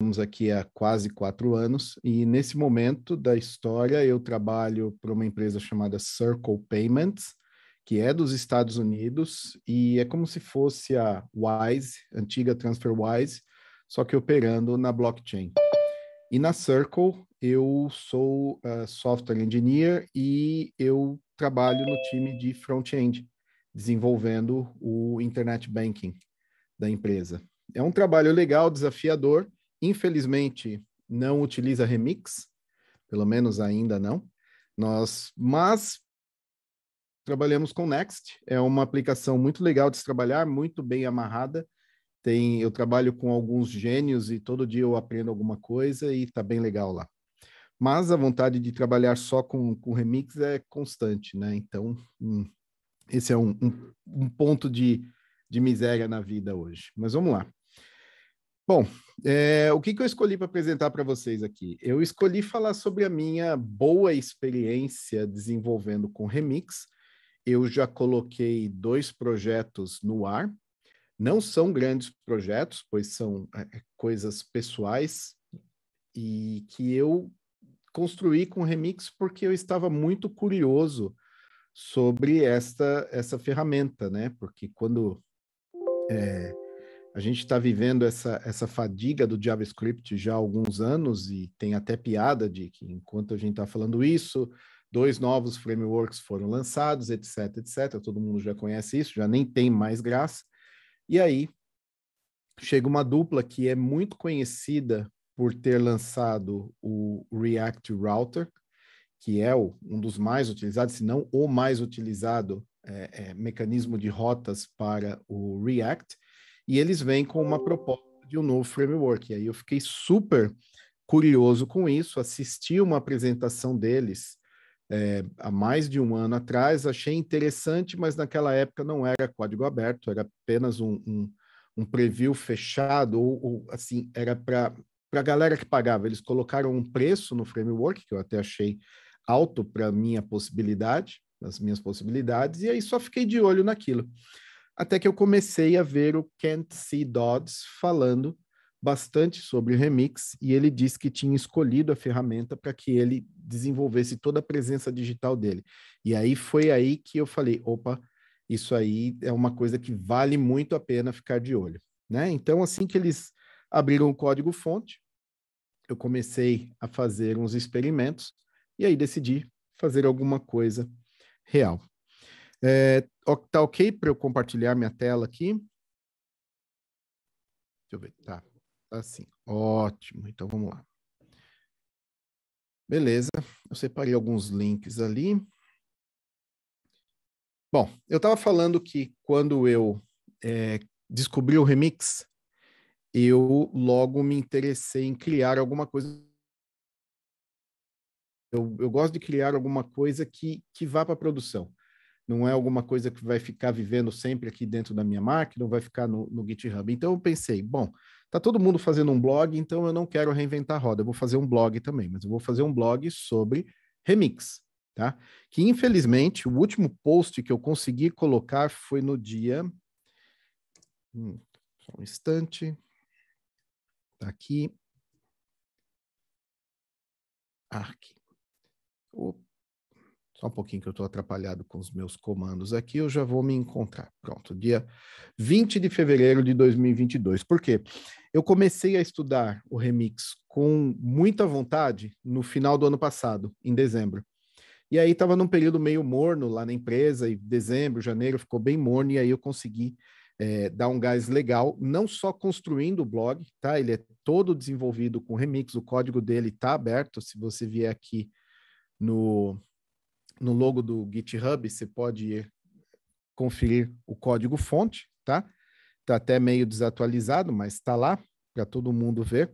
Estamos aqui há quase quatro anos e nesse momento da história eu trabalho para uma empresa chamada Circle Payments, que é dos Estados Unidos e é como se fosse a Wise, antiga TransferWise, só que operando na blockchain. E na Circle eu sou uh, software engineer e eu trabalho no time de front-end, desenvolvendo o internet banking da empresa. É um trabalho legal, desafiador infelizmente, não utiliza remix, pelo menos ainda não. Nós, mas trabalhamos com Next, é uma aplicação muito legal de se trabalhar, muito bem amarrada. Tem, eu trabalho com alguns gênios e todo dia eu aprendo alguma coisa e tá bem legal lá. Mas a vontade de trabalhar só com, com remix é constante, né? Então, hum, esse é um, um, um ponto de, de miséria na vida hoje. Mas vamos lá. Bom, é, o que, que eu escolhi para apresentar para vocês aqui? Eu escolhi falar sobre a minha boa experiência desenvolvendo com Remix. Eu já coloquei dois projetos no ar. Não são grandes projetos, pois são é, é coisas pessoais e que eu construí com Remix porque eu estava muito curioso sobre esta essa ferramenta, né? Porque quando é, a gente está vivendo essa, essa fadiga do JavaScript já há alguns anos e tem até piada de que enquanto a gente está falando isso, dois novos frameworks foram lançados, etc, etc. Todo mundo já conhece isso, já nem tem mais graça. E aí chega uma dupla que é muito conhecida por ter lançado o React Router, que é o, um dos mais utilizados, se não o mais utilizado é, é, mecanismo de rotas para o React e eles vêm com uma proposta de um novo framework. E aí eu fiquei super curioso com isso, assisti uma apresentação deles é, há mais de um ano atrás, achei interessante, mas naquela época não era código aberto, era apenas um, um, um preview fechado, ou, ou assim, era para a galera que pagava. Eles colocaram um preço no framework, que eu até achei alto para minha possibilidade, nas minhas possibilidades, e aí só fiquei de olho naquilo até que eu comecei a ver o Kent C. Dodds falando bastante sobre o Remix e ele disse que tinha escolhido a ferramenta para que ele desenvolvesse toda a presença digital dele. E aí foi aí que eu falei, opa, isso aí é uma coisa que vale muito a pena ficar de olho, né? Então assim que eles abriram o código fonte, eu comecei a fazer uns experimentos e aí decidi fazer alguma coisa real. É, tá ok para eu compartilhar minha tela aqui? Deixa eu ver. Tá. Assim. Ótimo. Então vamos lá. Beleza. Eu separei alguns links ali. Bom, eu estava falando que quando eu é, descobri o remix, eu logo me interessei em criar alguma coisa. Eu, eu gosto de criar alguma coisa que, que vá para a produção não é alguma coisa que vai ficar vivendo sempre aqui dentro da minha máquina, não vai ficar no, no GitHub. Então eu pensei, bom, tá todo mundo fazendo um blog, então eu não quero reinventar a roda, eu vou fazer um blog também, mas eu vou fazer um blog sobre remix, tá? Que infelizmente o último post que eu consegui colocar foi no dia hum, só um instante. Tá aqui. Aqui. Opa só um pouquinho que eu estou atrapalhado com os meus comandos aqui, eu já vou me encontrar. Pronto, dia 20 de fevereiro de 2022. Por quê? Eu comecei a estudar o remix com muita vontade no final do ano passado, em dezembro. E aí estava num período meio morno lá na empresa, e dezembro, janeiro ficou bem morno, e aí eu consegui é, dar um gás legal, não só construindo o blog, tá? Ele é todo desenvolvido com remix, o código dele está aberto. Se você vier aqui no no logo do GitHub, você pode conferir o código fonte, tá? Está até meio desatualizado, mas está lá para todo mundo ver.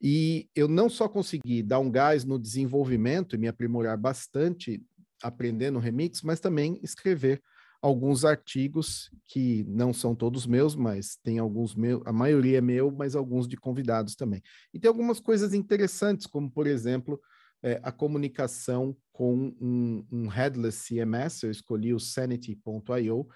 E eu não só consegui dar um gás no desenvolvimento e me aprimorar bastante aprendendo remix, mas também escrever alguns artigos que não são todos meus, mas tem alguns meus, a maioria é meu, mas alguns de convidados também. E tem algumas coisas interessantes, como por exemplo, é, a comunicação com um, um headless CMS, eu escolhi o sanity.io,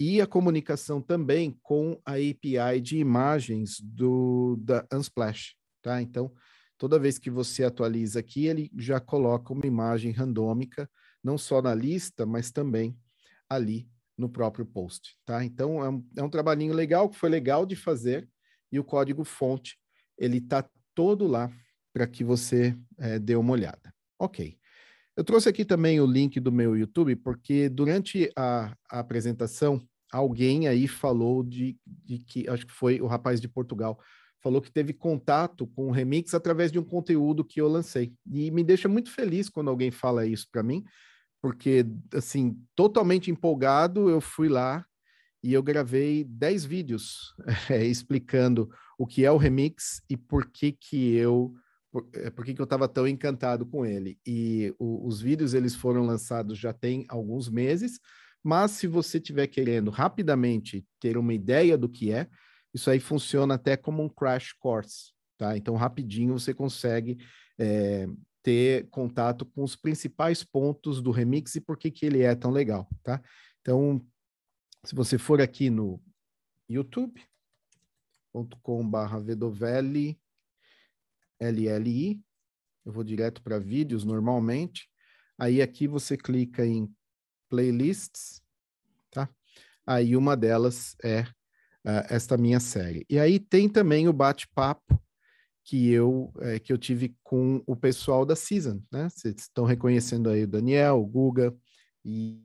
e a comunicação também com a API de imagens do da Unsplash, tá? Então, toda vez que você atualiza aqui, ele já coloca uma imagem randômica, não só na lista, mas também ali no próprio post, tá? Então, é um, é um trabalhinho legal, que foi legal de fazer, e o código fonte, ele está todo lá para que você é, dê uma olhada. Ok. Eu trouxe aqui também o link do meu YouTube, porque durante a, a apresentação, alguém aí falou de, de, que, acho que foi o rapaz de Portugal, falou que teve contato com o Remix através de um conteúdo que eu lancei. E me deixa muito feliz quando alguém fala isso para mim, porque, assim, totalmente empolgado, eu fui lá e eu gravei 10 vídeos é, explicando o que é o Remix e por que que eu eh, por, que, que eu estava tão encantado com ele. E o, os vídeos eles foram lançados já tem alguns meses, mas se você estiver querendo rapidamente ter uma ideia do que é, isso aí funciona até como um crash course, tá? Então, rapidinho você consegue é, ter contato com os principais pontos do remix e por que, que ele é tão legal, tá? Então, se você for aqui no youtube.com/vedovelli LLI. Eu vou direto para vídeos normalmente. Aí aqui você clica em playlists, tá? Aí uma delas é uh, esta minha série. E aí tem também o bate-papo que eu é, que eu tive com o pessoal da Season, né? Vocês estão reconhecendo aí o Daniel, o Guga e,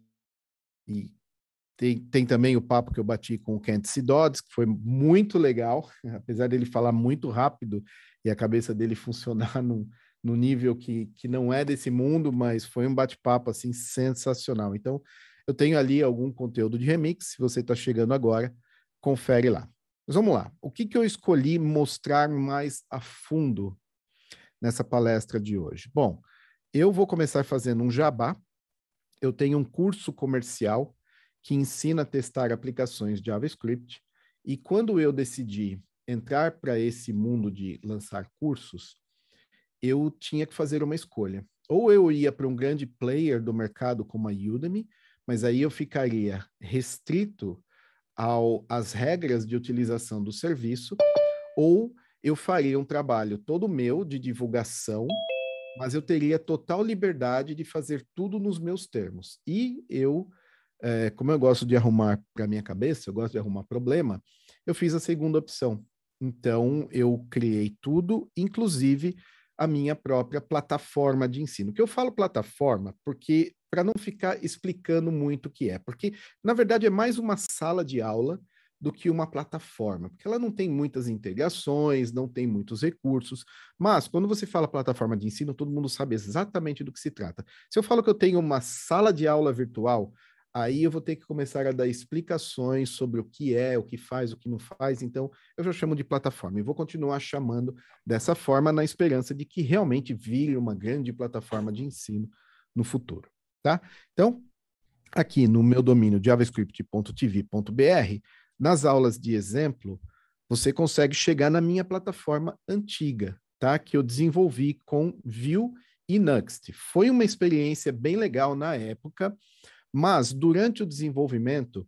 e tem, tem também o papo que eu bati com o Kent Sidods, que foi muito legal, apesar dele falar muito rápido, e a cabeça dele funcionar num, num nível que, que não é desse mundo, mas foi um bate-papo assim sensacional. Então, eu tenho ali algum conteúdo de remix, se você está chegando agora, confere lá. Mas vamos lá. O que, que eu escolhi mostrar mais a fundo nessa palestra de hoje? Bom, eu vou começar fazendo um jabá. Eu tenho um curso comercial que ensina a testar aplicações JavaScript. E quando eu decidi entrar para esse mundo de lançar cursos, eu tinha que fazer uma escolha. Ou eu ia para um grande player do mercado como a Udemy, mas aí eu ficaria restrito ao, às regras de utilização do serviço, ou eu faria um trabalho todo meu de divulgação, mas eu teria total liberdade de fazer tudo nos meus termos. E eu, é, como eu gosto de arrumar para minha cabeça, eu gosto de arrumar problema, eu fiz a segunda opção. Então, eu criei tudo, inclusive a minha própria plataforma de ensino. Que eu falo plataforma porque para não ficar explicando muito o que é, porque na verdade é mais uma sala de aula do que uma plataforma, porque ela não tem muitas integrações, não tem muitos recursos, mas quando você fala plataforma de ensino, todo mundo sabe exatamente do que se trata. Se eu falo que eu tenho uma sala de aula virtual, aí eu vou ter que começar a dar explicações sobre o que é, o que faz, o que não faz. Então, eu já chamo de plataforma e vou continuar chamando dessa forma na esperança de que realmente vire uma grande plataforma de ensino no futuro, tá? Então, aqui no meu domínio javascript.tv.br, nas aulas de exemplo, você consegue chegar na minha plataforma antiga, tá? Que eu desenvolvi com Vue e Nuxt. Foi uma experiência bem legal na época mas durante o desenvolvimento,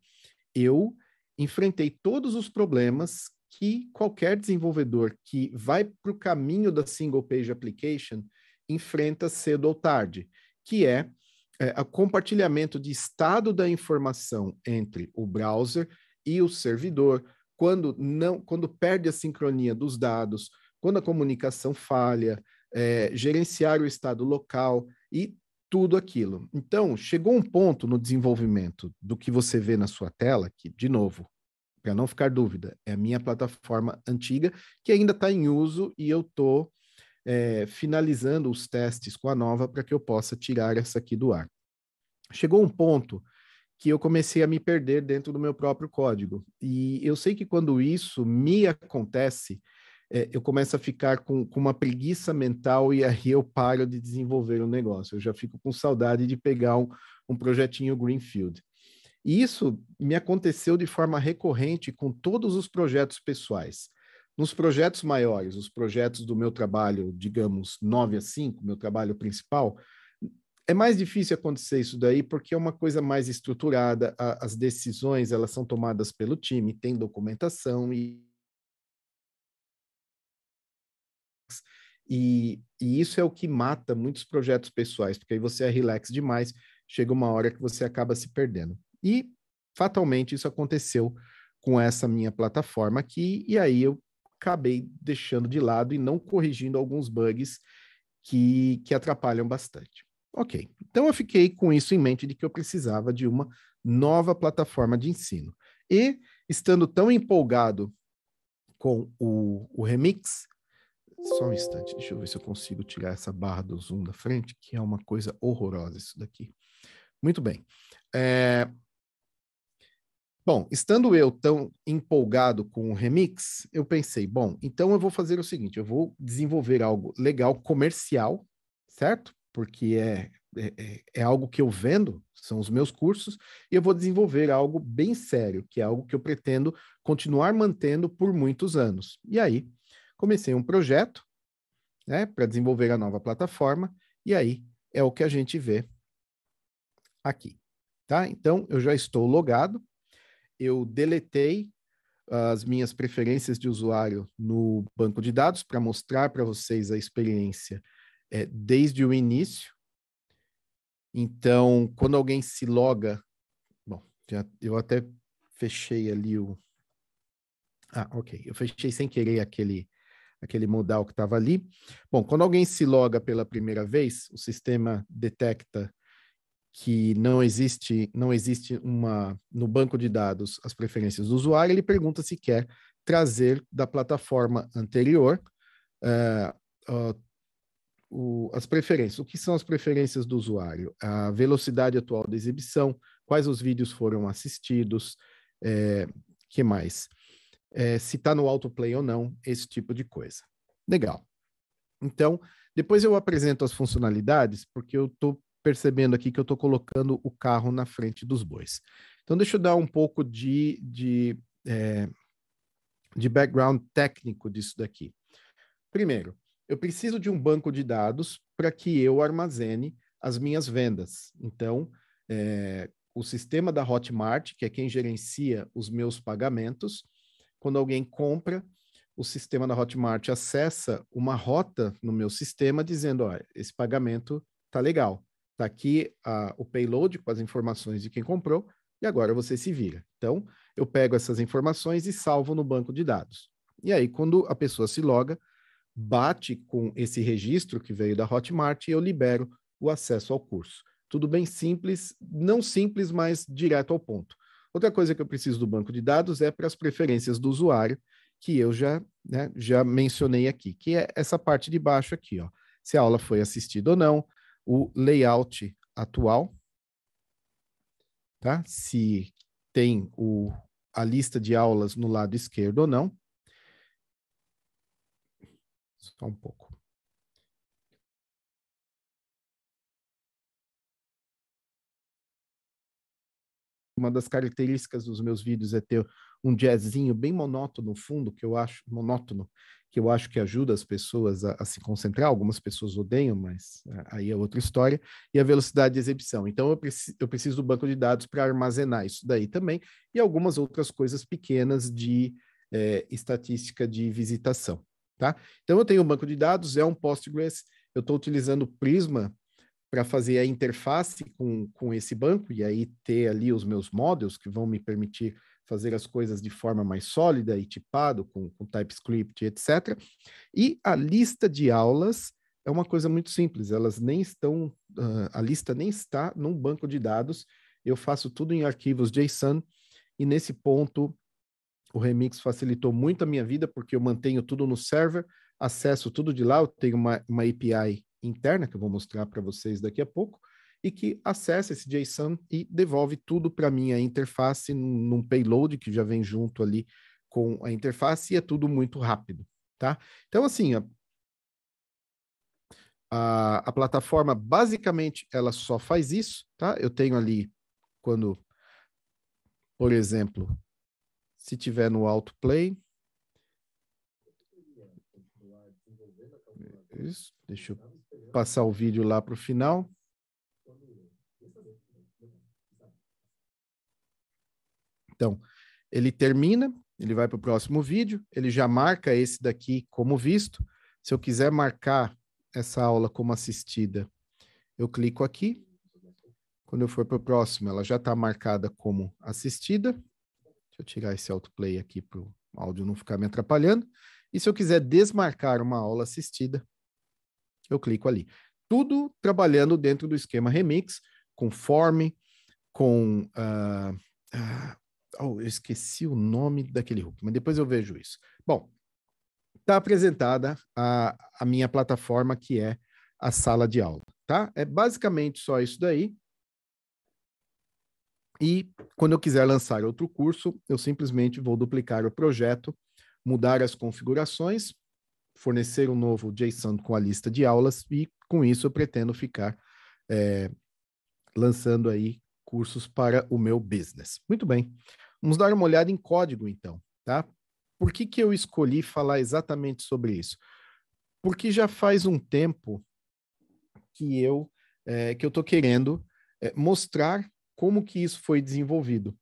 eu enfrentei todos os problemas que qualquer desenvolvedor que vai para o caminho da single page application enfrenta cedo ou tarde, que é, é o compartilhamento de estado da informação entre o browser e o servidor, quando não, quando perde a sincronia dos dados, quando a comunicação falha, é, gerenciar o estado local e tudo aquilo. Então, chegou um ponto no desenvolvimento do que você vê na sua tela, que, de novo, para não ficar dúvida, é a minha plataforma antiga, que ainda está em uso e eu estou é, finalizando os testes com a nova para que eu possa tirar essa aqui do ar. Chegou um ponto que eu comecei a me perder dentro do meu próprio código. E eu sei que quando isso me acontece, é, eu começo a ficar com, com, uma preguiça mental e aí eu paro de desenvolver o um negócio. Eu já fico com saudade de pegar um, um projetinho Greenfield. E isso me aconteceu de forma recorrente com todos os projetos pessoais. Nos projetos maiores, os projetos do meu trabalho, digamos, 9 a 5, meu trabalho principal, é mais difícil acontecer isso daí porque é uma coisa mais estruturada, a, as decisões elas são tomadas pelo time, tem documentação e E, e isso é o que mata muitos projetos pessoais, porque aí você é relax demais, chega uma hora que você acaba se perdendo. E fatalmente isso aconteceu com essa minha plataforma aqui, e aí eu acabei deixando de lado e não corrigindo alguns bugs que, que atrapalham bastante. Ok, então eu fiquei com isso em mente de que eu precisava de uma nova plataforma de ensino. E, estando tão empolgado com o, o Remix, só um instante, deixa eu ver se eu consigo tirar essa barra do zoom da frente, que é uma coisa horrorosa isso daqui. Muito bem. É... Bom, estando eu tão empolgado com o remix, eu pensei, bom, então eu vou fazer o seguinte, eu vou desenvolver algo legal, comercial, certo? Porque é, é, é, é algo que eu vendo, são os meus cursos, e eu vou desenvolver algo bem sério, que é algo que eu pretendo continuar mantendo por muitos anos. E aí, comecei um projeto né, para desenvolver a nova plataforma, e aí é o que a gente vê aqui. Tá? Então, eu já estou logado, eu deletei as minhas preferências de usuário no banco de dados para mostrar para vocês a experiência é, desde o início. Então, quando alguém se loga, bom, já, eu até fechei ali o. Ah, ok. Eu fechei sem querer aquele aquele modal que estava ali. Bom, quando alguém se loga pela primeira vez, o sistema detecta que não existe não existe uma no banco de dados as preferências do usuário, ele pergunta se quer trazer da plataforma anterior uh, uh, o, as preferências. O que são as preferências do usuário? A velocidade atual da exibição, quais os vídeos foram assistidos, é, que mais? é, se está no autoplay ou não, esse tipo de coisa. Legal. Então, depois eu apresento as funcionalidades, porque eu estou percebendo aqui que eu estou colocando o carro na frente dos bois. Então, deixa eu dar um pouco de, de, é, de background técnico disso daqui. Primeiro, eu preciso de um banco de dados para que eu armazene as minhas vendas. Então, é, o sistema da Hotmart, que é quem gerencia os meus pagamentos, quando alguém compra, o sistema da Hotmart acessa uma rota no meu sistema dizendo, ó, esse pagamento tá legal, tá aqui a, o payload com as informações de quem comprou e agora você se vira. Então, eu pego essas informações e salvo no banco de dados. E aí, quando a pessoa se loga, bate com esse registro que veio da Hotmart e eu libero o acesso ao curso. Tudo bem simples, não simples, mas direto ao ponto. Outra coisa que eu preciso do banco de dados é para as preferências do usuário, que eu já, né, já mencionei aqui, que é essa parte de baixo aqui, ó. Se a aula foi assistida ou não, o layout atual, tá? Se tem o, a lista de aulas no lado esquerdo ou não. Só um pouco. uma das características dos meus vídeos é ter um jazzinho bem monótono no fundo, que eu acho monótono, que eu acho que ajuda as pessoas a, a, se concentrar. Algumas pessoas odeiam, mas é, aí é outra história. E a velocidade de exibição. Então, eu, preci eu preciso do banco de dados para armazenar isso daí também. E algumas outras coisas pequenas de é, estatística de visitação. Tá? Então, eu tenho um banco de dados, é um Postgres. Eu estou utilizando o Prisma para fazer a interface com, com esse banco e aí ter ali os meus models que vão me permitir fazer as coisas de forma mais sólida e tipado com, com TypeScript, etc. E a lista de aulas é uma coisa muito simples, elas nem estão, uh, a lista nem está num banco de dados, eu faço tudo em arquivos JSON e nesse ponto o Remix facilitou muito a minha vida porque eu mantenho tudo no server, acesso tudo de lá, eu tenho uma, uma API interna, que eu vou mostrar para vocês daqui a pouco, e que acessa esse JSON e devolve tudo para a minha interface num payload que já vem junto ali com a interface e é tudo muito rápido, tá? Então, assim, a, a, a plataforma basicamente ela só faz isso, tá? Eu tenho ali quando, por exemplo, se tiver no autoplay. Isso, deixa eu passar o vídeo lá para o final. Então, ele termina, ele vai para o próximo vídeo, ele já marca esse daqui como visto. Se eu quiser marcar essa aula como assistida, eu clico aqui. Quando eu for para o próximo, ela já está marcada como assistida. Deixa eu tirar esse autoplay aqui para o áudio não ficar me atrapalhando. E se eu quiser desmarcar uma aula assistida, eu clico ali. Tudo trabalhando dentro do esquema Remix, conforme, com. Uh, uh, oh, eu esqueci o nome daquele hook, mas depois eu vejo isso. Bom, está apresentada a, a minha plataforma, que é a sala de aula, tá? É basicamente só isso daí. E quando eu quiser lançar outro curso, eu simplesmente vou duplicar o projeto, mudar as configurações fornecer um novo JSON com a lista de aulas e com isso eu pretendo ficar é, lançando aí cursos para o meu business. Muito bem. Vamos dar uma olhada em código então, tá? Por que, que eu escolhi falar exatamente sobre isso? Porque já faz um tempo que eu é, que eu estou querendo é, mostrar como que isso foi desenvolvido.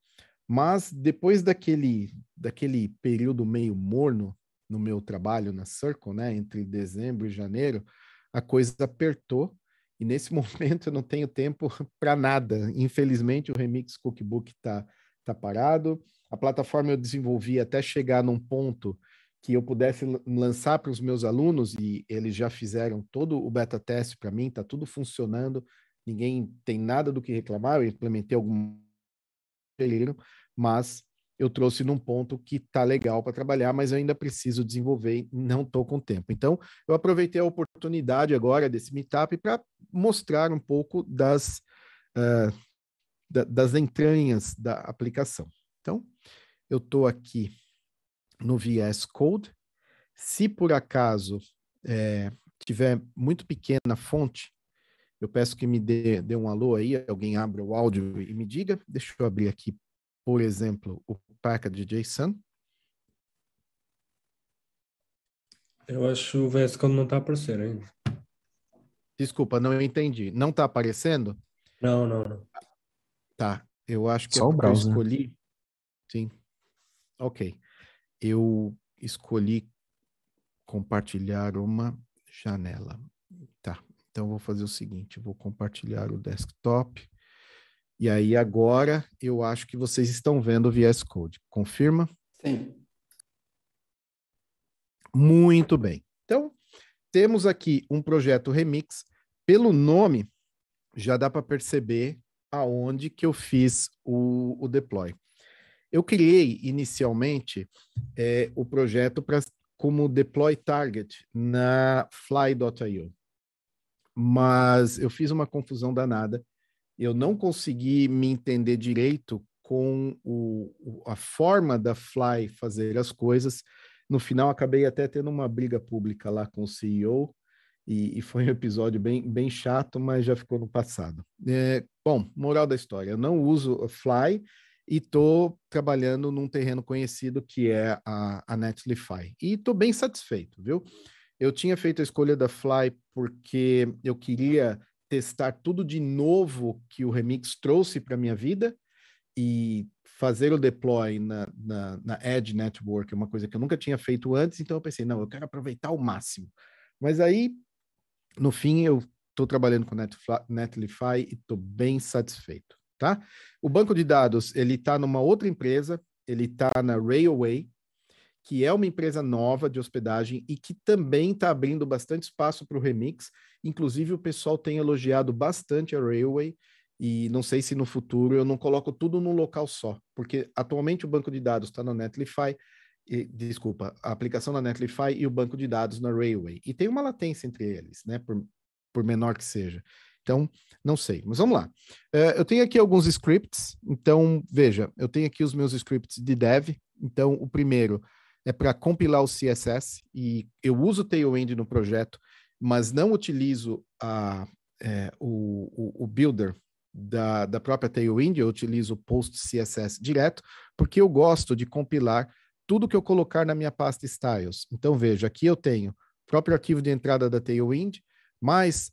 Mas depois daquele daquele período meio morno no meu trabalho na Circle, né, entre dezembro e janeiro, a coisa apertou e nesse momento eu não tenho tempo para nada. Infelizmente o Remix Cookbook está tá parado. A plataforma eu desenvolvi até chegar num ponto que eu pudesse lançar para os meus alunos e eles já fizeram todo o beta teste para mim, está tudo funcionando, ninguém tem nada do que reclamar, eu implementei algum mas eu trouxe num ponto que tá legal para trabalhar, mas eu ainda preciso desenvolver, não tô com tempo. Então, eu aproveitei a oportunidade agora desse meetup para mostrar um pouco das, uh, da, das entranhas da aplicação. Então, eu estou aqui no VS Code. Se por acaso é, tiver muito pequena a fonte, eu peço que me dê, dê um alô aí, alguém abra o áudio e me diga. Deixa eu abrir aqui por exemplo, o Paca de Jason? Eu acho o VS Code não está aparecendo ainda. Desculpa, não entendi. Não está aparecendo? Não, não, não. Tá. Eu acho que é Só é o eu escolhi. Sim. Ok. Eu escolhi compartilhar uma janela. Tá. Então vou fazer o seguinte, vou compartilhar o desktop e aí agora eu acho que vocês estão vendo o VS Code. Confirma? Sim. Muito bem. Então, temos aqui um projeto remix. Pelo nome, já dá para perceber aonde que eu fiz o, o deploy. Eu criei inicialmente é, o projeto pra, como deploy target na fly.io, mas eu fiz uma confusão danada eu não consegui me entender direito com o, a forma da Fly fazer as coisas. No final, acabei até tendo uma briga pública lá com o CEO, e, e foi um episódio bem, bem chato, mas já ficou no passado. É, bom, moral da história: eu não uso a Fly e estou trabalhando num terreno conhecido que é a, a Netlify. E estou bem satisfeito, viu? Eu tinha feito a escolha da Fly porque eu queria testar tudo de novo que o Remix trouxe para minha vida e fazer o deploy na, na, na Edge Network, é uma coisa que eu nunca tinha feito antes, então eu pensei, não, eu quero aproveitar ao máximo. Mas aí, no fim, eu estou trabalhando com Netlify e estou bem satisfeito, tá? O banco de dados, ele está numa outra empresa, ele está na Railway, que é uma empresa nova de hospedagem e que também está abrindo bastante espaço para o remix. Inclusive, o pessoal tem elogiado bastante a Railway. E não sei se no futuro eu não coloco tudo num local só, porque atualmente o banco de dados está na Netlify, e, desculpa, a aplicação na Netlify e o banco de dados na Railway. E tem uma latência entre eles, né? Por, por menor que seja. Então, não sei, mas vamos lá. Uh, eu tenho aqui alguns scripts, então veja, eu tenho aqui os meus scripts de dev. Então, o primeiro é para compilar o CSS e eu uso o Tailwind no projeto, mas não utilizo a, é, o, o, o, builder da, da própria Tailwind, eu utilizo o post CSS direto, porque eu gosto de compilar tudo que eu colocar na minha pasta styles. Então veja, aqui eu tenho o próprio arquivo de entrada da Tailwind, mais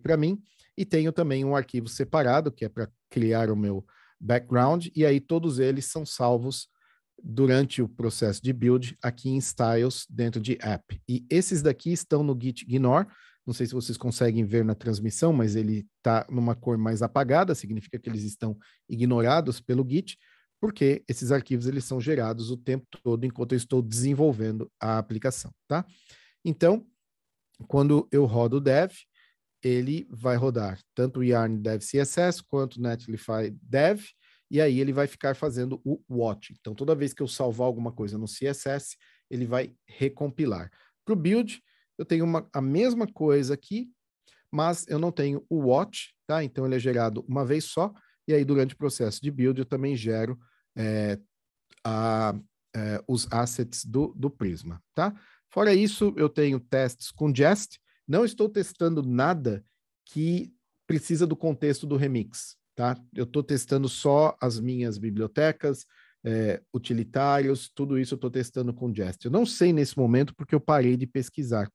para mim, e tenho também um arquivo separado, que é para criar o meu background, e aí todos eles são salvos durante o processo de build aqui em styles dentro de app. E esses daqui estão no git ignore. Não sei se vocês conseguem ver na transmissão, mas ele está numa cor mais apagada, significa que eles estão ignorados pelo git, porque esses arquivos eles são gerados o tempo todo enquanto eu estou desenvolvendo a aplicação, tá? Então, quando eu rodo o dev, ele vai rodar tanto o yarn dev CSS quanto o netlify dev, e aí ele vai ficar fazendo o watch. Então, toda vez que eu salvar alguma coisa no CSS, ele vai recompilar. Para o build, eu tenho uma, a mesma coisa aqui, mas eu não tenho o watch, tá? Então, ele é gerado uma vez só, e aí durante o processo de build eu também gero é, a, é, os assets do, do Prisma, tá? Fora isso, eu tenho testes com Jest, não estou testando nada que precisa do contexto do remix, Tá? Eu estou testando só as minhas bibliotecas, é, utilitários, tudo isso eu estou testando com Jest. Eu não sei nesse momento porque eu parei de pesquisar.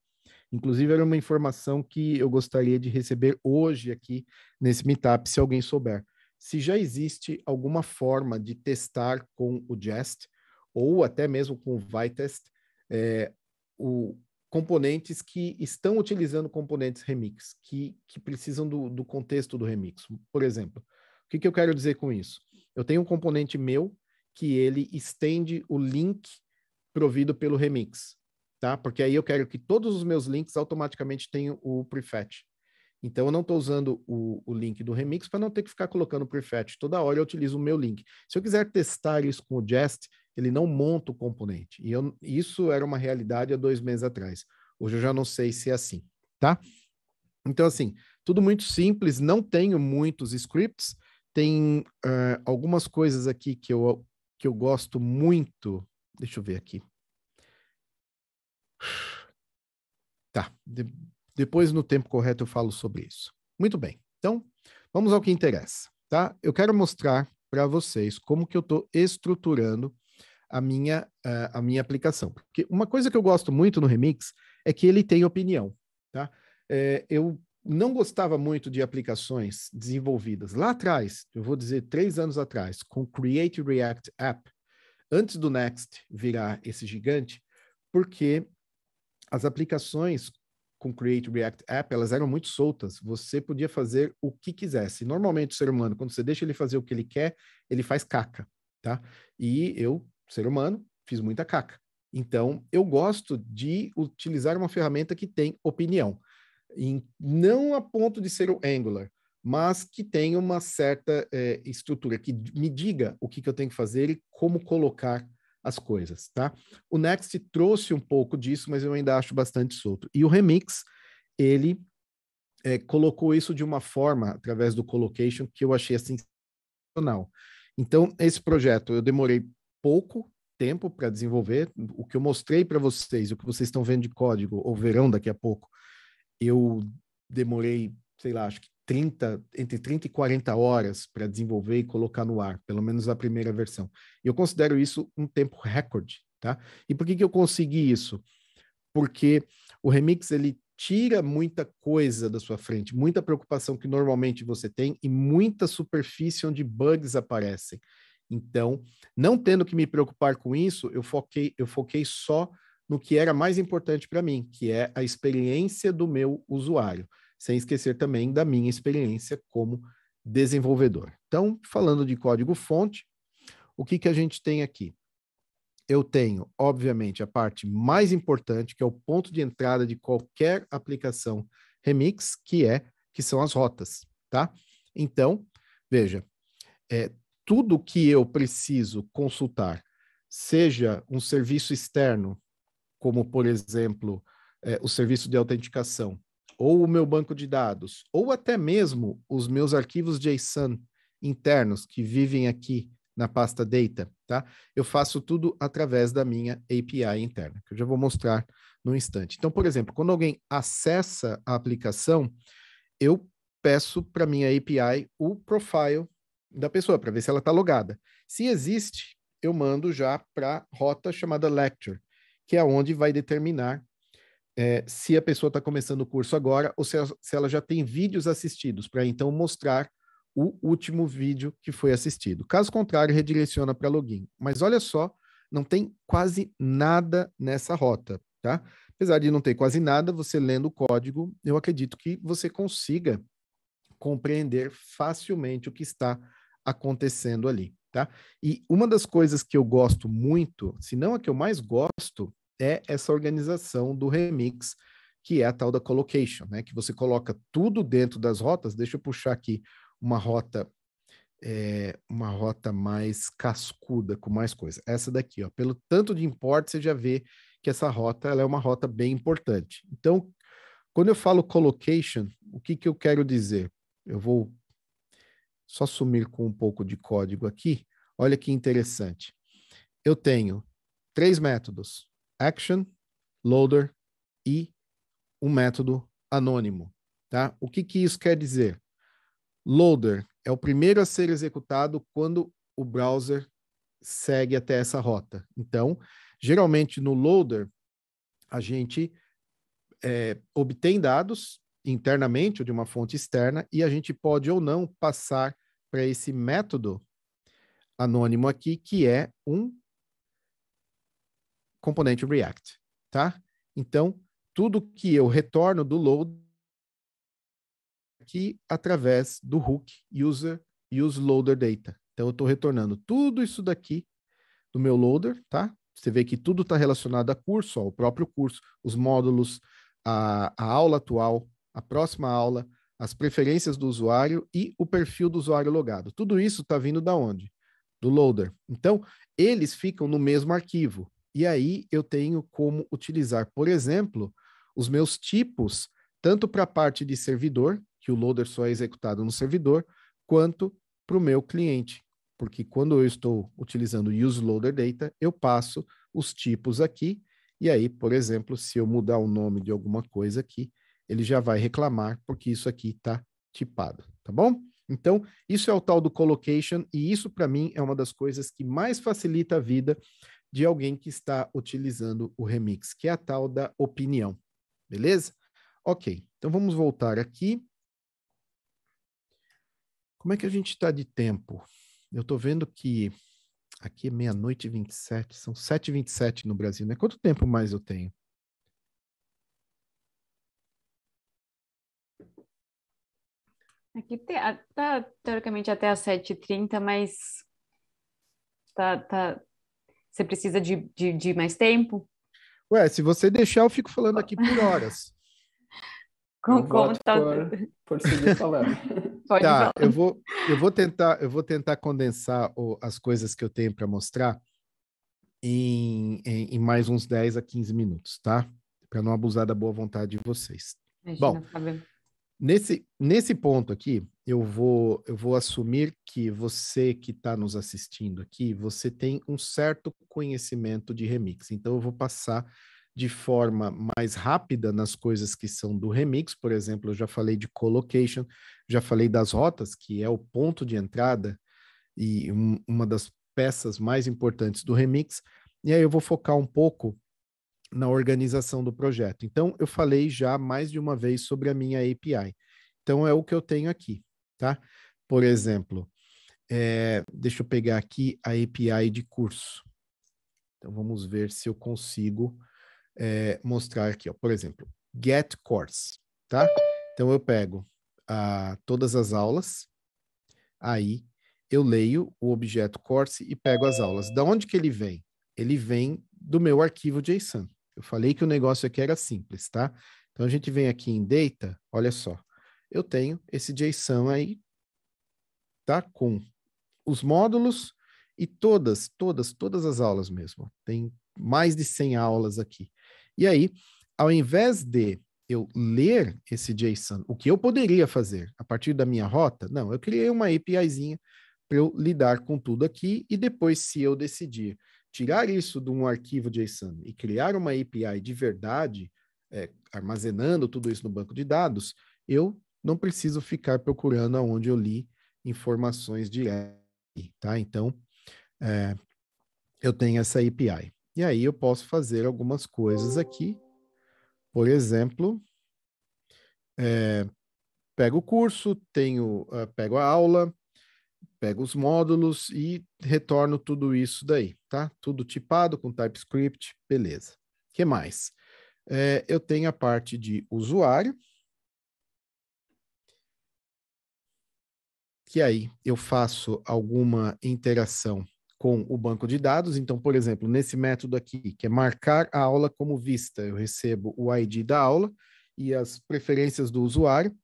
Inclusive, era uma informação que eu gostaria de receber hoje aqui nesse Meetup, se alguém souber. Se já existe alguma forma de testar com o Jest, ou até mesmo com o Vitest, é, eh, o, componentes que estão utilizando componentes remix, que, que precisam do, do contexto do remix. Por exemplo, o que, que eu quero dizer com isso? Eu tenho um componente meu que ele estende o link provido pelo remix, tá? Porque aí eu quero que todos os meus links automaticamente tenham o prefetch. Então, eu não estou usando o, o, link do remix para não ter que ficar colocando o prefetch. Toda hora eu utilizo o meu link. Se eu quiser testar isso com o Jest, ele não monta o componente. E eu, isso era uma realidade há dois meses atrás. Hoje eu já não sei se é assim, tá? Então, assim, tudo muito simples, não tenho muitos scripts. Tem uh, algumas coisas aqui que eu, que eu gosto muito. Deixa eu ver aqui. Tá. De, depois, no tempo correto, eu falo sobre isso. Muito bem. Então, vamos ao que interessa, tá? Eu quero mostrar para vocês como que eu estou estruturando a minha, a, a minha aplicação. Porque uma coisa que eu gosto muito no Remix é que ele tem opinião, tá? É, eu não gostava muito de aplicações desenvolvidas lá atrás, eu vou dizer três anos atrás, com Create React App, antes do Next virar esse gigante, porque as aplicações com Create React App, elas eram muito soltas. Você podia fazer o que quisesse. Normalmente, o ser humano, quando você deixa ele fazer o que ele quer, ele faz caca, tá? E eu ser humano, fiz muita caca. Então, eu gosto de utilizar uma ferramenta que tem opinião, e não a ponto de ser o Angular, mas que tem uma certa é, estrutura que me diga o que, que eu tenho que fazer e como colocar as coisas, tá? O Next trouxe um pouco disso, mas eu ainda acho bastante solto. E o Remix, ele é, colocou isso de uma forma, através do Collocation, que eu achei assim, sensacional. Então, esse projeto, eu demorei pouco tempo para desenvolver. O que eu mostrei para vocês, o que vocês estão vendo de código, ou verão daqui a pouco, eu demorei, sei lá, acho que 30, entre 30 e 40 horas para desenvolver e colocar no ar, pelo menos a primeira versão. Eu considero isso um tempo recorde, tá? E por que, que eu consegui isso? Porque o Remix, ele tira muita coisa da sua frente, muita preocupação que normalmente você tem e muita superfície onde bugs aparecem. Então, não tendo que me preocupar com isso, eu foquei, eu foquei só no que era mais importante para mim, que é a experiência do meu usuário, sem esquecer também da minha experiência como desenvolvedor. Então, falando de código-fonte, o que, que a gente tem aqui? Eu tenho, obviamente, a parte mais importante, que é o ponto de entrada de qualquer aplicação Remix, que é que são as rotas, tá? Então, veja, é, tudo que eu preciso consultar, seja um serviço externo, como por exemplo é, o serviço de autenticação, ou o meu banco de dados, ou até mesmo os meus arquivos JSON internos que vivem aqui na pasta Data, tá? Eu faço tudo através da minha API interna, que eu já vou mostrar no instante. Então, por exemplo, quando alguém acessa a aplicação, eu peço para minha API o profile da pessoa, para ver se ela está logada. Se existe, eu mando já para rota chamada Lecture, que é onde vai determinar é, se a pessoa está começando o curso agora ou se, se ela já tem vídeos assistidos, para então mostrar o último vídeo que foi assistido. Caso contrário, redireciona para login. Mas olha só, não tem quase nada nessa rota, tá? Apesar de não ter quase nada, você lendo o código, eu acredito que você consiga compreender facilmente o que está acontecendo ali, tá? E uma das coisas que eu gosto muito, se não a que eu mais gosto, é essa organização do remix, que é a tal da collocation, né? Que você coloca tudo dentro das rotas. Deixa eu puxar aqui uma rota, é, uma rota mais cascuda, com mais coisa. Essa daqui, ó. Pelo tanto de import, você já vê que essa rota ela é uma rota bem importante. Então, quando eu falo collocation, o que, que eu quero dizer? Eu vou só sumir com um pouco de código aqui, olha que interessante. Eu tenho três métodos: action, loader e um método anônimo. Tá? O que, que isso quer dizer? Loader é o primeiro a ser executado quando o browser segue até essa rota. Então, geralmente no loader, a gente é, obtém dados internamente ou de uma fonte externa, e a gente pode ou não passar para esse método anônimo aqui, que é um componente React, tá? Então, tudo que eu retorno do load aqui através do hook user use loader data. Então, eu estou retornando tudo isso daqui do meu loader, tá? Você vê que tudo está relacionado a curso, ó, o próprio curso, os módulos, a, a aula atual, a próxima aula, as preferências do usuário e o perfil do usuário logado. Tudo isso está vindo da onde? Do loader. Então, eles ficam no mesmo arquivo. E aí eu tenho como utilizar, por exemplo, os meus tipos, tanto para a parte de servidor, que o loader só é executado no servidor, quanto para o meu cliente. Porque quando eu estou utilizando use loader data, eu passo os tipos aqui. E aí, por exemplo, se eu mudar o nome de alguma coisa aqui, ele já vai reclamar porque isso aqui está tipado, tá bom? Então, isso é o tal do collocation e isso para mim é uma das coisas que mais facilita a vida de alguém que está utilizando o Remix, que é a tal da opinião. Beleza? OK. Então vamos voltar aqui. Como é que a gente está de tempo? Eu estou vendo que aqui é meia-noite e 27, são 7h27 no Brasil, né? Quanto tempo mais eu tenho? Aqui te, ah, tá, teoricamente, até às 7h30, mas tá, tá, você precisa de, de, de mais tempo? Ué, se você deixar, eu fico falando aqui por horas. Com, como tá... por, por seguir falando. Pode tá, falar. eu vou, eu vou tentar, eu vou tentar condensar o, as coisas que eu tenho para mostrar em, em, em, mais uns 10 a 15 minutos, tá? Para não abusar da boa vontade de vocês. Imagina, Bom, tá Nesse, nesse ponto aqui, eu vou, eu vou assumir que você que está nos assistindo aqui, você tem um certo conhecimento de remix. Então, eu vou passar de forma mais rápida nas coisas que são do remix. Por exemplo, eu já falei de colocation, já falei das rotas, que é o ponto de entrada e um, uma das peças mais importantes do remix. E aí eu vou focar um pouco na organização do projeto. Então, eu falei já mais de uma vez sobre a minha API. Então, é o que eu tenho aqui, tá? Por exemplo, é, deixa eu pegar aqui a API de curso. Então, vamos ver se eu consigo é, mostrar aqui, ó. Por exemplo, Get Course, tá? Então, eu pego a, ah, todas as aulas, aí eu leio o objeto course e pego as aulas. Da onde que ele vem? Ele vem do meu arquivo JSON. Eu falei que o negócio aqui era simples, tá? Então a gente vem aqui em data, olha só. Eu tenho esse JSON aí, tá? Com os módulos e todas, todas, todas as aulas mesmo. Tem mais de 100 aulas aqui. E aí, ao invés de eu ler esse JSON, o que eu poderia fazer a partir da minha rota? Não, eu criei uma APIzinha para eu lidar com tudo aqui e depois, se eu decidir tirar isso de um arquivo JSON e criar uma API de verdade, é, armazenando tudo isso no banco de dados, eu não preciso ficar procurando aonde eu li informações direto, tá? Então, é, eu tenho essa API. E aí eu posso fazer algumas coisas aqui. Por exemplo, é, pego o curso, tenho, uh, pego a aula, pego os módulos e retorno tudo isso daí, tá? Tudo tipado com TypeScript, beleza. O que mais? É, eu tenho a parte de usuário, que aí eu faço alguma interação com o banco de dados. Então, por exemplo, nesse método aqui, que é marcar a aula como vista, eu recebo o ID da aula e as preferências do usuário.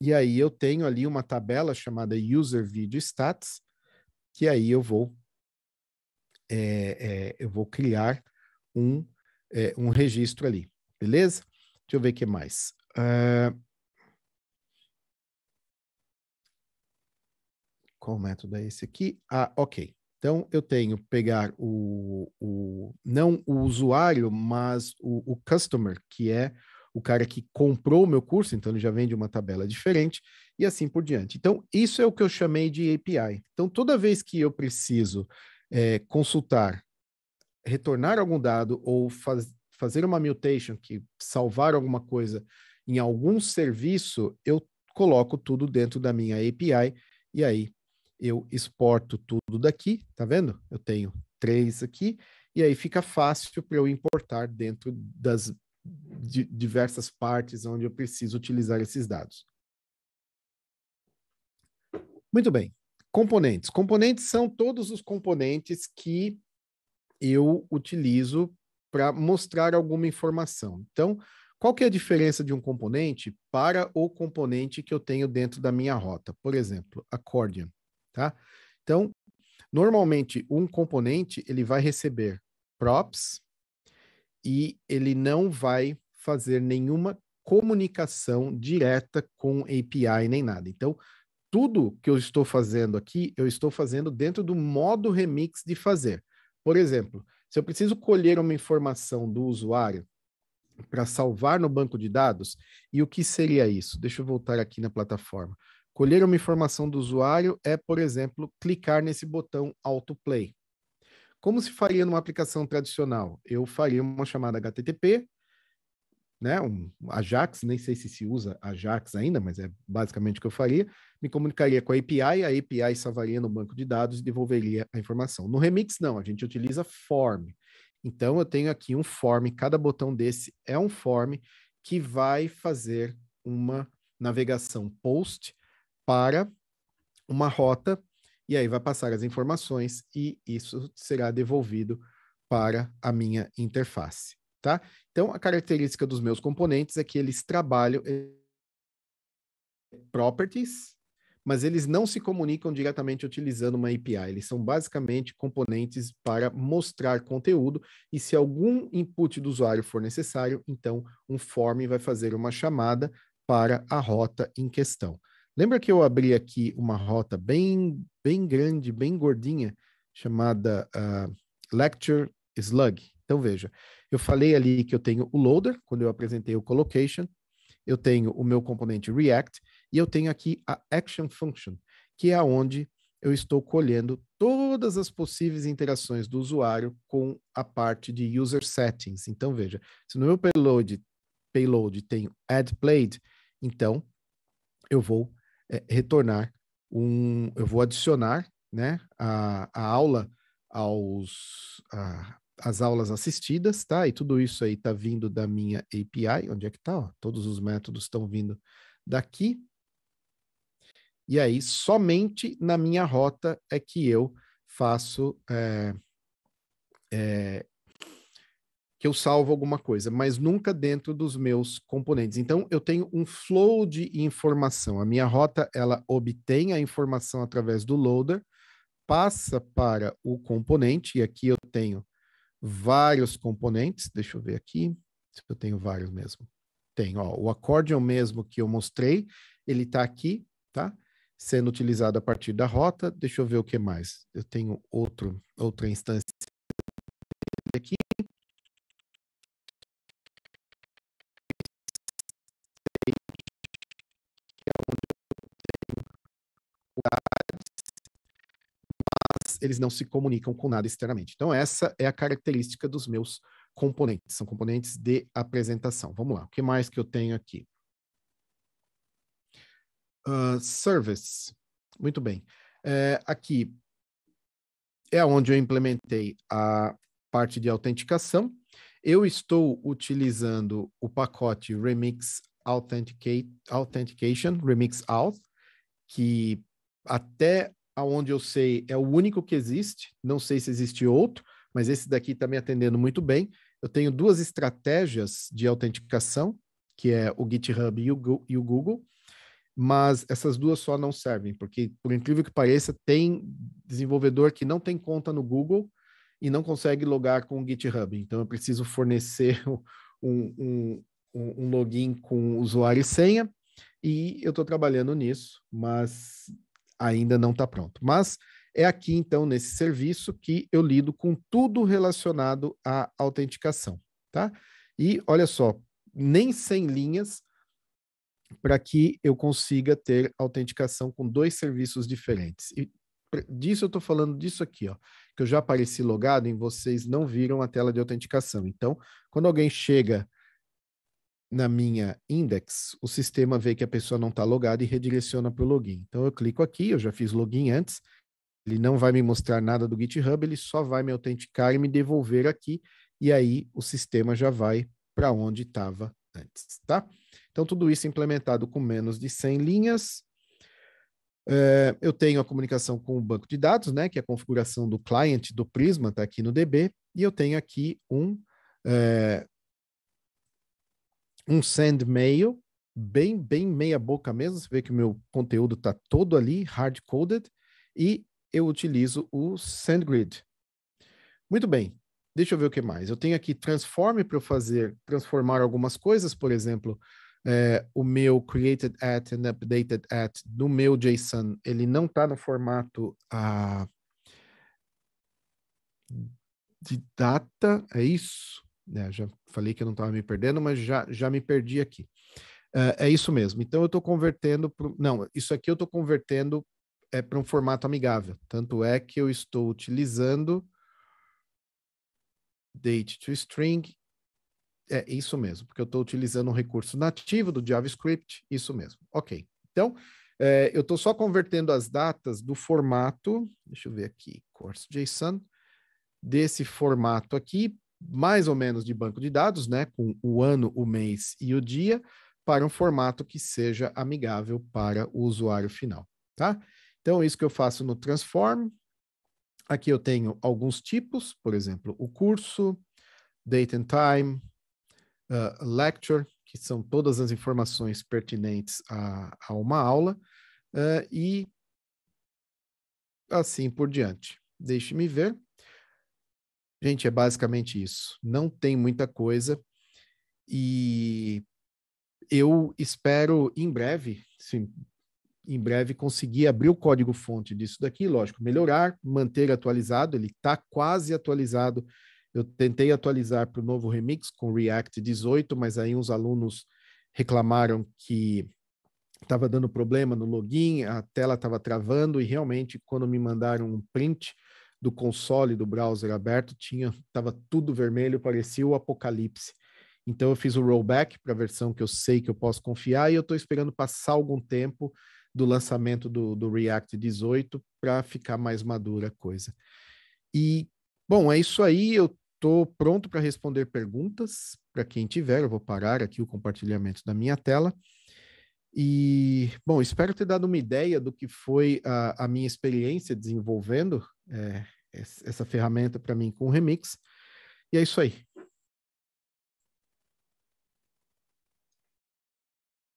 E aí eu tenho ali uma tabela chamada User Video Stats, que aí eu vou é, é, eu vou criar um, é, um registro ali, beleza? Deixa eu ver o que mais. Uh... Qual método é esse aqui? Ah, ok. Então, eu tenho pegar o, o não o usuário, mas o, o customer, que é o cara que comprou o meu curso, então ele já vende uma tabela diferente e assim por diante. Então, isso é o que eu chamei de API. Então, toda vez que eu preciso é, consultar, retornar algum dado ou faz, fazer uma mutation, que salvar alguma coisa em algum serviço, eu coloco tudo dentro da minha API e aí eu exporto tudo daqui, tá vendo? Eu tenho três aqui e aí fica fácil para eu importar dentro das de diversas partes onde eu preciso utilizar esses dados. Muito bem. Componentes. Componentes são todos os componentes que eu utilizo para mostrar alguma informação. Então, qual que é a diferença de um componente para o componente que eu tenho dentro da minha rota? Por exemplo, accordion, tá? Então, normalmente um componente ele vai receber props, e ele não vai fazer nenhuma comunicação direta com API nem nada. Então, tudo que eu estou fazendo aqui, eu estou fazendo dentro do modo remix de fazer. Por exemplo, se eu preciso colher uma informação do usuário para salvar no banco de dados, e o que seria isso? Deixa eu voltar aqui na plataforma. Colher uma informação do usuário é, por exemplo, clicar nesse botão autoplay. Como se faria numa aplicação tradicional? Eu faria uma chamada HTTP, né, um Ajax, nem sei se se usa Ajax ainda, mas é basicamente o que eu faria, me comunicaria com a API, a API salvaria no banco de dados e devolveria a informação. No Remix, não, a gente utiliza form. Então, eu tenho aqui um form, cada botão desse é um form que vai fazer uma navegação post para uma rota e aí vai passar as informações e isso será devolvido para a minha interface, tá? Então, a característica dos meus componentes é que eles trabalham eh, properties, mas eles não se comunicam diretamente utilizando uma API. Eles são basicamente componentes para mostrar conteúdo e se algum input do usuário for necessário, então um form vai fazer uma chamada para a rota em questão. Lembra que eu abri aqui uma rota bem bem grande, bem gordinha, chamada uh, Lecture Slug. Então veja, eu falei ali que eu tenho o loader, quando eu apresentei o collocation, eu tenho o meu componente React e eu tenho aqui a action function, que é aonde eu estou colhendo todas as possíveis interações do usuário com a parte de user settings. Então veja, se no meu payload, payload tem add played, então eu vou é, retornar um, eu vou adicionar né, a, a aula aos a, as aulas assistidas, tá? E tudo isso aí tá vindo da minha API, onde é que tá? Ó, todos os métodos estão vindo daqui. E aí, somente na minha rota é que eu faço é, é, que eu salvo alguma coisa, mas nunca dentro dos meus componentes. Então eu tenho um flow de informação. A minha rota ela obtém a informação através do loader, passa para o componente e aqui eu tenho vários componentes. Deixa eu ver aqui se eu tenho vários mesmo. Tem, ó, o acordeon mesmo que eu mostrei, ele está aqui, tá? Sendo utilizado a partir da rota. Deixa eu ver o que mais. Eu tenho outro outra instância aqui mas eles não se comunicam com nada externamente. Então, essa é a característica dos meus componentes, são componentes de apresentação. Vamos lá, o que mais que eu tenho aqui? Uh, service. Muito bem. É, aqui é onde eu implementei a parte de autenticação. Eu estou utilizando o pacote Remix Authenticate, Authentication, Remix Auth, que até aonde eu sei, é o único que existe. Não sei se existe outro, mas esse daqui está me atendendo muito bem. Eu tenho duas estratégias de autenticação, que é o GitHub e o Google, mas essas duas só não servem, porque, por incrível que pareça, tem desenvolvedor que não tem conta no Google e não consegue logar com o GitHub. Então, eu preciso fornecer um, um, um login com usuário e senha, e eu estou trabalhando nisso, mas ainda não está pronto. Mas é aqui, então, nesse serviço que eu lido com tudo relacionado à autenticação, tá? E olha só, nem 100 linhas para que eu consiga ter autenticação com dois serviços diferentes. E disso eu estou falando disso aqui, ó, que eu já apareci logado e vocês não viram a tela de autenticação. Então, quando alguém chega na minha index, o sistema vê que a pessoa não está logada e redireciona para o login. Então eu clico aqui, eu já fiz login antes, ele não vai me mostrar nada do GitHub, ele só vai me autenticar e me devolver aqui, e aí o sistema já vai para onde estava antes, tá? Então tudo isso implementado com menos de 100 linhas. É, eu tenho a comunicação com o banco de dados, né, que é a configuração do client do Prisma, está aqui no DB, e eu tenho aqui um é, um send mail, bem, bem meia boca mesmo. Você vê que o meu conteúdo está todo ali, hard-coded, e eu utilizo o SendGrid. Muito bem, deixa eu ver o que mais. Eu tenho aqui transforme para eu fazer, transformar algumas coisas, por exemplo, é, o meu created at and updated at do meu JSON, ele não está no formato ah, de data, é isso? Né, já falei que eu não estava me perdendo, mas já, já me perdi aqui. Uh, é isso mesmo. Então eu estou convertendo. Pro... Não, isso aqui eu estou convertendo é, para um formato amigável. Tanto é que eu estou utilizando date to string. É isso mesmo, porque eu estou utilizando um recurso nativo do JavaScript. Isso mesmo. Ok. Então, é, eu estou só convertendo as datas do formato. Deixa eu ver aqui, course JSON, desse formato aqui mais ou menos de banco de dados, né, com o ano, o mês e o dia, para um formato que seja amigável para o usuário final, tá? Então, isso que eu faço no Transform. Aqui eu tenho alguns tipos, por exemplo, o curso, date and time, uh, lecture, que são todas as informações pertinentes a, a uma aula, uh, e assim por diante. Deixe-me ver. Gente, é basicamente isso. Não tem muita coisa e eu espero em breve, sim, em breve conseguir abrir o código-fonte disso daqui, lógico, melhorar, manter atualizado, ele está quase atualizado. Eu tentei atualizar para o novo remix com React 18, mas aí uns alunos reclamaram que estava dando problema no login, a tela estava travando e realmente quando me mandaram um print do console, do browser aberto, tinha estava tudo vermelho, parecia o apocalipse. Então eu fiz o rollback para a versão que eu sei que eu posso confiar e eu estou esperando passar algum tempo do lançamento do, do React 18 para ficar mais madura a coisa. E, bom, é isso aí. Eu estou pronto para responder perguntas para quem tiver. Eu vou parar aqui o compartilhamento da minha tela. E, bom, espero ter dado uma ideia do que foi a, a minha experiência desenvolvendo é, essa ferramenta para mim com o Remix. E é isso aí.